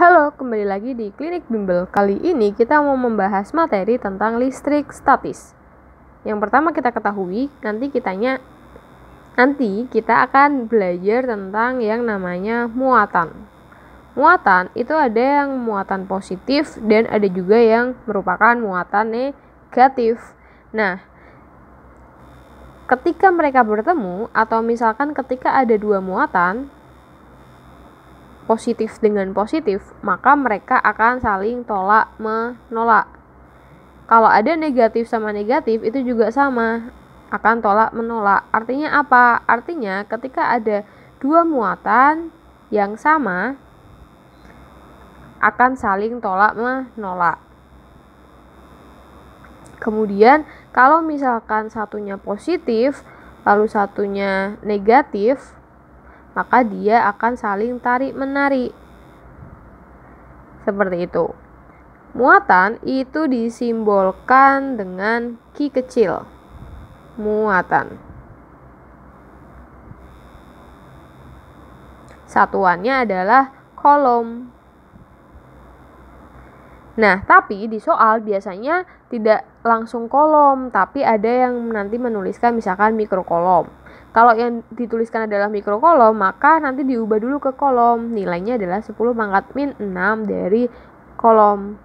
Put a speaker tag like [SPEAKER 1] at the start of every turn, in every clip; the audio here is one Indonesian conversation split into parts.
[SPEAKER 1] Halo, kembali lagi di Klinik Bimbel. Kali ini kita mau membahas materi tentang listrik statis. Yang pertama kita ketahui, nanti kitanya nanti kita akan belajar tentang yang namanya muatan. Muatan itu ada yang muatan positif dan ada juga yang merupakan muatan negatif. Nah, ketika mereka bertemu atau misalkan ketika ada dua muatan positif dengan positif, maka mereka akan saling tolak menolak. Kalau ada negatif sama negatif itu juga sama, akan tolak menolak. Artinya apa? Artinya ketika ada dua muatan yang sama akan saling tolak menolak. Kemudian kalau misalkan satunya positif, lalu satunya negatif, maka dia akan saling tarik-menarik. Seperti itu. Muatan itu disimbolkan dengan ki kecil. Muatan. Satuannya adalah kolom. Nah, tapi di soal biasanya tidak langsung kolom, tapi ada yang nanti menuliskan misalkan mikrokolom. Kalau yang dituliskan adalah mikrokolom, maka nanti diubah dulu ke kolom. Nilainya adalah 10 pangkat min 6 dari kolom.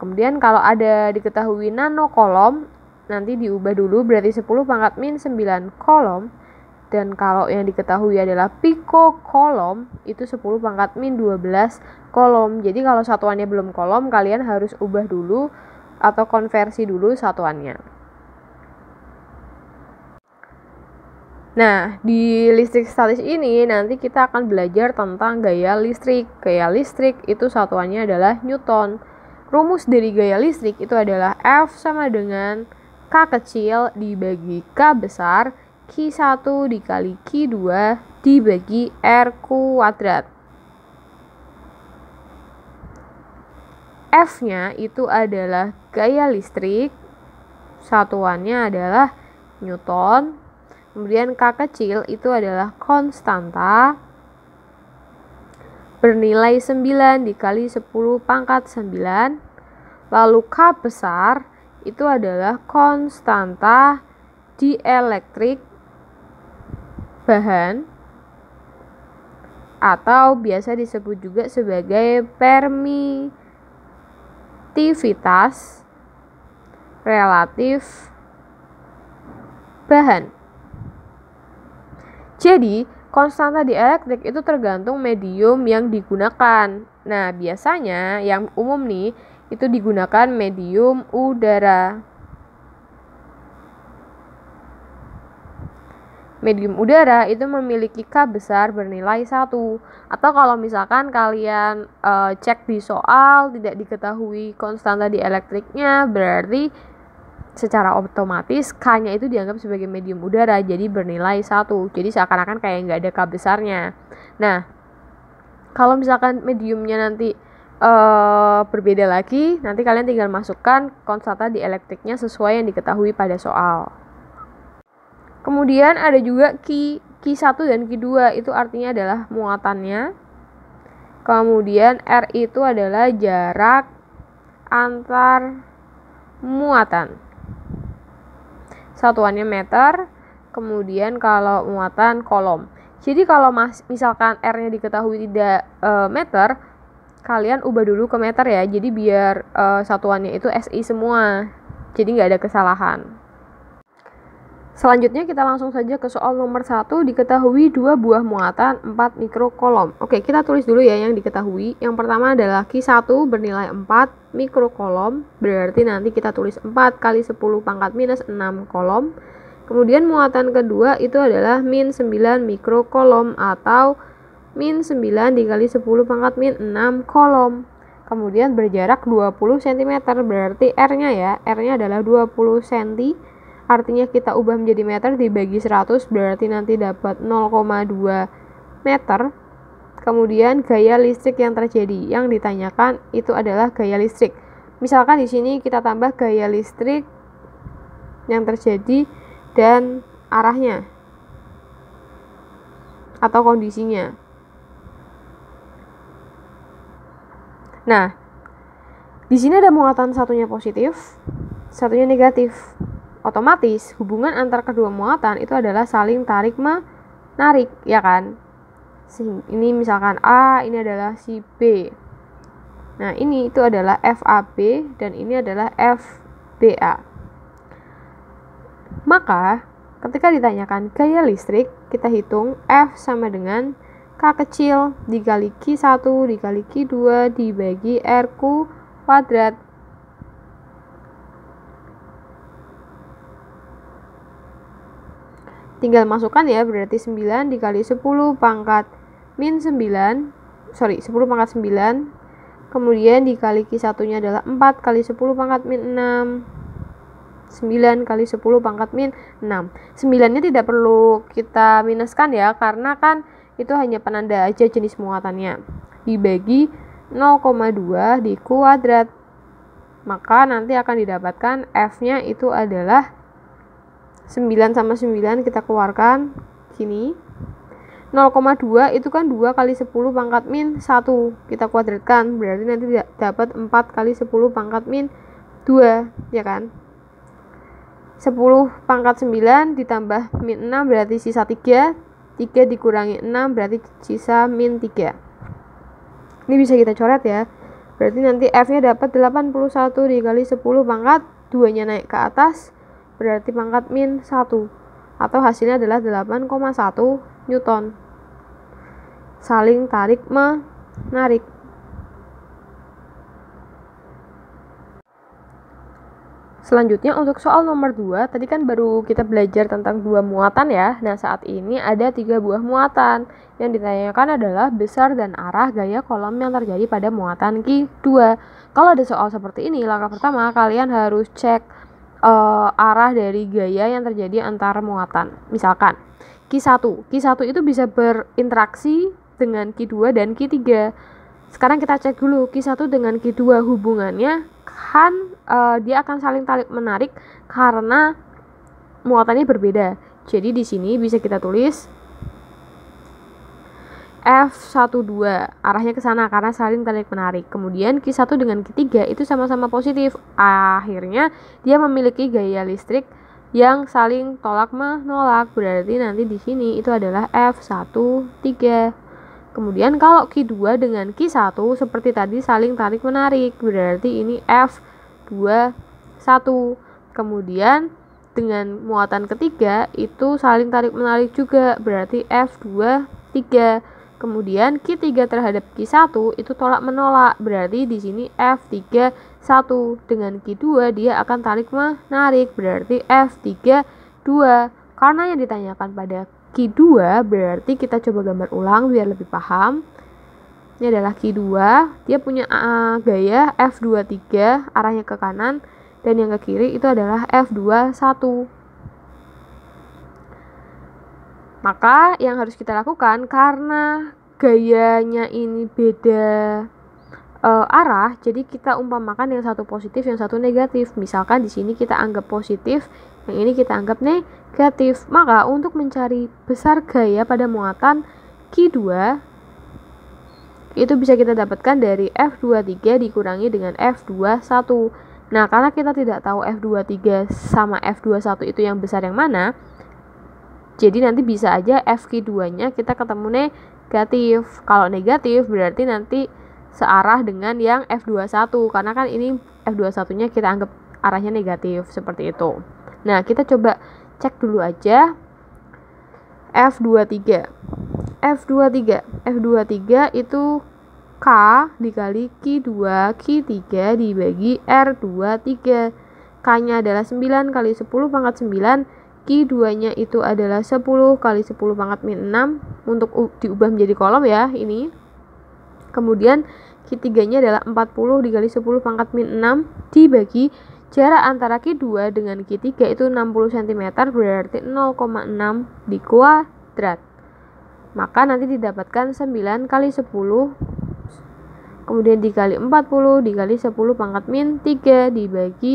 [SPEAKER 1] Kemudian kalau ada diketahui nano kolom, nanti diubah dulu berarti 10 pangkat min 9 kolom. Dan kalau yang diketahui adalah piko kolom, itu 10 pangkat min 12 kolom. Jadi kalau satuannya belum kolom, kalian harus ubah dulu atau konversi dulu satuannya. Nah, di listrik statis ini nanti kita akan belajar tentang gaya listrik. Gaya listrik itu satuannya adalah Newton. Rumus dari gaya listrik itu adalah F sama dengan K kecil dibagi K besar, Q1 dikali Q2 dibagi R kuadrat. F-nya itu adalah gaya listrik, satuannya adalah Newton. Kemudian K kecil itu adalah konstanta bernilai 9 dikali 10 pangkat 9. Lalu K besar itu adalah konstanta dielektrik bahan atau biasa disebut juga sebagai permi aktivitas relatif bahan. Jadi, konstanta dielektrik itu tergantung medium yang digunakan. Nah, biasanya yang umum nih itu digunakan medium udara. medium udara itu memiliki K besar bernilai satu. Atau kalau misalkan kalian e, cek di soal tidak diketahui konstanta di elektriknya, berarti secara otomatis K-nya itu dianggap sebagai medium udara, jadi bernilai satu. Jadi seakan-akan kayak nggak ada K besarnya. Nah, kalau misalkan mediumnya nanti uh, berbeda lagi, nanti kalian tinggal masukkan konstanta di elektriknya sesuai yang diketahui pada soal. Kemudian ada juga ki ki 1 dan ki 2 itu artinya adalah muatannya. Kemudian R itu adalah jarak antar muatan. Satuannya meter. Kemudian kalau muatan kolom. Jadi kalau mas, misalkan R-nya diketahui tidak e, meter, kalian ubah dulu ke meter ya. Jadi biar e, satuannya itu SI semua. Jadi nggak ada kesalahan. Selanjutnya kita langsung saja ke soal nomor 1 diketahui dua buah muatan 4 mikrokolom. Oke, kita tulis dulu ya yang diketahui. Yang pertama adalah Q1 bernilai 4 mikrokolom, berarti nanti kita tulis 4 kali 10 pangkat minus 6 kolom. Kemudian muatan kedua itu adalah min 9 mikrokolom atau min 9 dikali 10 pangkat min 6 kolom. Kemudian berjarak 20 cm, berarti R-nya ya, R-nya adalah 20 cm artinya kita ubah menjadi meter dibagi 100 berarti nanti dapat 0,2 meter kemudian gaya listrik yang terjadi yang ditanyakan itu adalah gaya listrik misalkan di sini kita tambah gaya listrik yang terjadi dan arahnya atau kondisinya nah di sini ada muatan satunya positif satunya negatif Otomatis hubungan antar kedua muatan itu adalah saling tarik menarik, ya kan? Ini misalkan A, ini adalah si B. Nah, ini itu adalah FAB dan ini adalah FBA. Maka, ketika ditanyakan gaya listrik, kita hitung F sama dengan K kecil dikali Q1 dikali Q2 dibagi RQ kuadrat Tinggal masukkan ya, berarti 9 dikali 10 pangkat min 9, sorry, 10 pangkat 9, kemudian dikali Q nya adalah 4 kali 10 pangkat min 6, 9 kali 10 pangkat min 6 9-nya tidak perlu kita minuskan ya karena kan itu hanya penanda aja jenis muatannya dibagi 0,2 dikuadrat maka nanti akan didapatkan F-nya itu adalah 9 sama 9 kita keluarkan sini 0,2 itu kan 2 kali 10 pangkat min 1 kita kuadratkan berarti nanti dapat 4 kali 10 pangkat min 2 ya kan 10 pangkat 9 ditambah min 6 berarti sisa 3 3 dikurangi 6 berarti sisa min 3 ini bisa kita coret ya berarti nanti F nya dapat 81 dikali 10 pangkat 2 nya naik ke atas berarti pangkat min 1 atau hasilnya adalah 8,1 Newton. Saling tarik menarik. Selanjutnya untuk soal nomor 2, tadi kan baru kita belajar tentang dua muatan ya. Nah, saat ini ada tiga buah muatan. Yang ditanyakan adalah besar dan arah gaya kolom yang terjadi pada muatan Q2. Kalau ada soal seperti ini, langkah pertama kalian harus cek uh, arah dari gaya yang terjadi antar muatan. Misalkan Q1, Q1 itu bisa berinteraksi dengan Q2 dan Q3. Sekarang kita cek dulu Q1 dengan Q2 hubungannya kan uh, dia akan saling tarik menarik karena muatannya berbeda. Jadi di sini bisa kita tulis F12 arahnya ke sana karena saling tarik menarik. Kemudian Q1 dengan Q3 itu sama-sama positif. Akhirnya dia memiliki gaya listrik yang saling tolak menolak. Berarti nanti di sini itu adalah F13. Kemudian kalau Q2 dengan Q1 seperti tadi saling tarik menarik. Berarti ini F21. Kemudian dengan muatan ketiga itu saling tarik menarik juga. Berarti F23 Kemudian Q3 terhadap Q1 itu tolak menolak, berarti di sini F3 1 dengan Q2 dia akan tarik menarik, berarti F3 2. Karena yang ditanyakan pada Q2 berarti kita coba gambar ulang biar lebih paham. Ini adalah Q2, dia punya eh, gaya F23 arahnya ke kanan dan yang ke kiri itu adalah F21. Maka yang harus kita lakukan karena gayanya ini beda uh, arah, jadi kita umpamakan yang satu positif, yang satu negatif. Misalkan di sini kita anggap positif, yang ini kita anggap negatif. Maka untuk mencari besar gaya pada muatan Q2 itu bisa kita dapatkan dari F23 dikurangi dengan F21. Nah, karena kita tidak tahu F23 sama F21 itu yang besar yang mana, jadi nanti bisa aja f 2 nya kita ketemu negatif kalau negatif berarti nanti searah dengan yang F21 karena kan ini F21 nya kita anggap arahnya negatif seperti itu nah kita coba cek dulu aja F23 F23 F23 itu K dikali Q2 Q3 dibagi R23 K nya adalah 9 kali 10 pangkat 9 Q nya itu adalah 10 kali 10 pangkat min 6 untuk diubah menjadi kolom ya ini kemudian Q3 nya adalah 40 dikali 10 pangkat min 6 dibagi jarak antara Q2 dengan Q3 itu 60 cm berarti 0,6 dikuadrat maka nanti didapatkan 9 kali 10 kemudian dikali 40 dikali 10 pangkat min 3 dibagi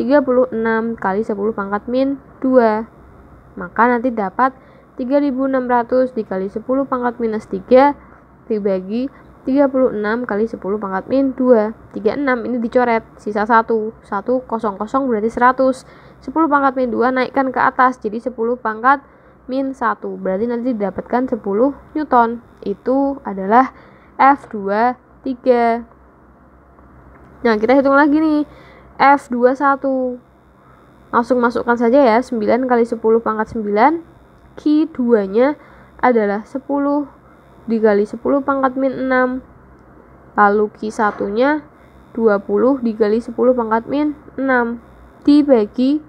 [SPEAKER 1] 36 kali 10 pangkat min 2 maka nanti dapat 3600 dikali 10 pangkat minus 3 dibagi 36 kali 10 pangkat min 2 36 ini dicoret sisa 1 1 kosong kosong berarti 100 10 pangkat min 2 naikkan ke atas jadi 10 pangkat min 1 berarti nanti didapatkan 10 newton itu adalah F23 nah kita hitung lagi nih F21 Langsung masukkan saja ya, 9 kali 10 pangkat 9. key 2-nya adalah 10 dikali 10 pangkat min 6. Lalu key 1-nya 20 dikali 10 pangkat min 6 dibagi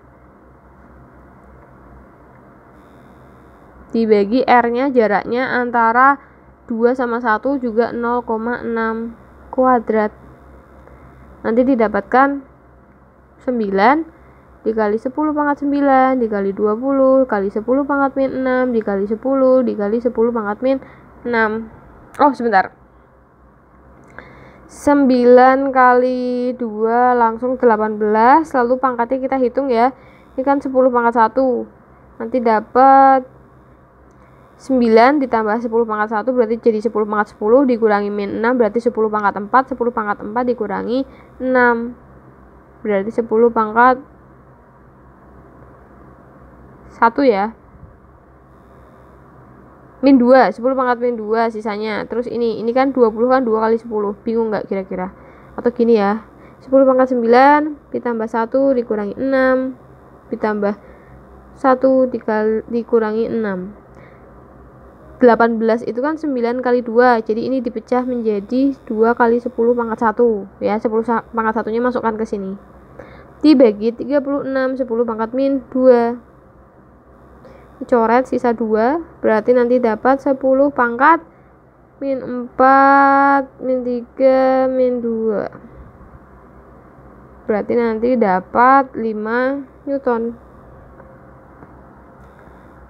[SPEAKER 1] dibagi R-nya jaraknya antara 2 sama 1 juga 0,6 kuadrat. Nanti didapatkan 9 dikali 10 pangkat 9, dikali 20, kali 10 pangkat min 6, dikali 10, dikali 10 pangkat min 6. Oh, sebentar. 9 kali 2 langsung 18, lalu pangkatnya kita hitung ya. Ini kan 10 pangkat 1. Nanti dapat 9 ditambah 10 pangkat 1 berarti jadi 10 pangkat 10 dikurangi min 6 berarti 10 pangkat 4 10 pangkat 4 dikurangi 6 berarti 10 pangkat satu ya min 2 10 pangkat min 2 sisanya terus ini ini kan 20 kan 2 kali 10 bingung nggak kira-kira atau gini ya 10 pangkat 9 ditambah 1 dikurangi 6 ditambah 1 dikali, dikurangi 6 18 itu kan 9 kali 2 jadi ini dipecah menjadi 2 kali 10 pangkat 1 ya 10 pangkat satunya masukkan ke sini dibagi 36 10 pangkat min 2 coret sisa 2 berarti nanti dapat 10 pangkat min 4 min 3 min 2 berarti nanti dapat 5 newton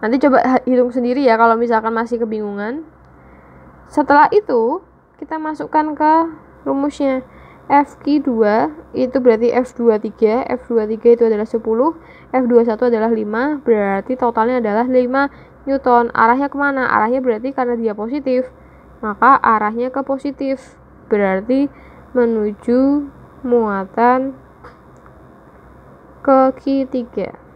[SPEAKER 1] nanti coba hitung sendiri ya kalau misalkan masih kebingungan setelah itu kita masukkan ke rumusnya FQ2 itu berarti F23, F23 itu adalah 10, F21 adalah 5, berarti totalnya adalah 5 Newton. Arahnya kemana? Arahnya berarti karena dia positif, maka arahnya ke positif, berarti menuju muatan ke Q3.